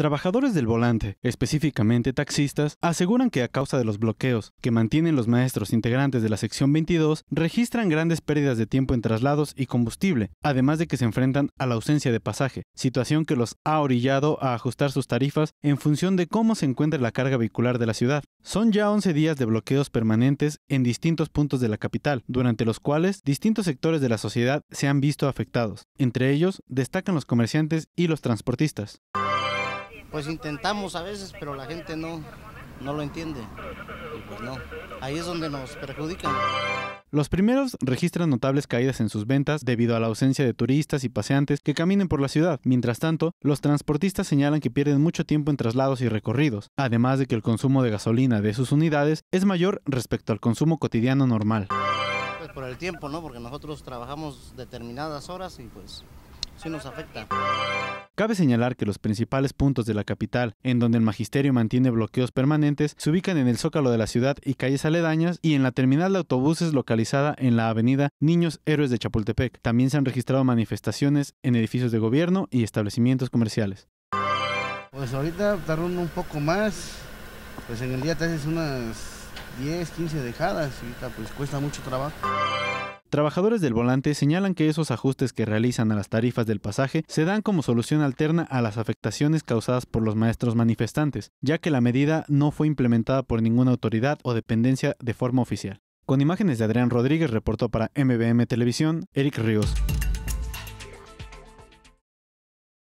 Trabajadores del volante, específicamente taxistas, aseguran que a causa de los bloqueos que mantienen los maestros integrantes de la sección 22, registran grandes pérdidas de tiempo en traslados y combustible, además de que se enfrentan a la ausencia de pasaje, situación que los ha orillado a ajustar sus tarifas en función de cómo se encuentra la carga vehicular de la ciudad. Son ya 11 días de bloqueos permanentes en distintos puntos de la capital, durante los cuales distintos sectores de la sociedad se han visto afectados. Entre ellos, destacan los comerciantes y los transportistas pues intentamos a veces, pero la gente no, no lo entiende. Y pues no, ahí es donde nos perjudican. Los primeros registran notables caídas en sus ventas debido a la ausencia de turistas y paseantes que caminen por la ciudad. Mientras tanto, los transportistas señalan que pierden mucho tiempo en traslados y recorridos, además de que el consumo de gasolina de sus unidades es mayor respecto al consumo cotidiano normal. Pues por el tiempo, ¿no? Porque nosotros trabajamos determinadas horas y pues sí nos afecta. Cabe señalar que los principales puntos de la capital, en donde el magisterio mantiene bloqueos permanentes, se ubican en el zócalo de la ciudad y calles aledañas y en la terminal de autobuses localizada en la avenida Niños Héroes de Chapultepec. También se han registrado manifestaciones en edificios de gobierno y establecimientos comerciales. Pues ahorita tardaron un poco más, pues en el día te haces unas 10, 15 dejadas y ahorita pues cuesta mucho trabajo. Trabajadores del volante señalan que esos ajustes que realizan a las tarifas del pasaje se dan como solución alterna a las afectaciones causadas por los maestros manifestantes, ya que la medida no fue implementada por ninguna autoridad o dependencia de forma oficial. Con imágenes de Adrián Rodríguez, reportó para MBM Televisión, Eric Ríos.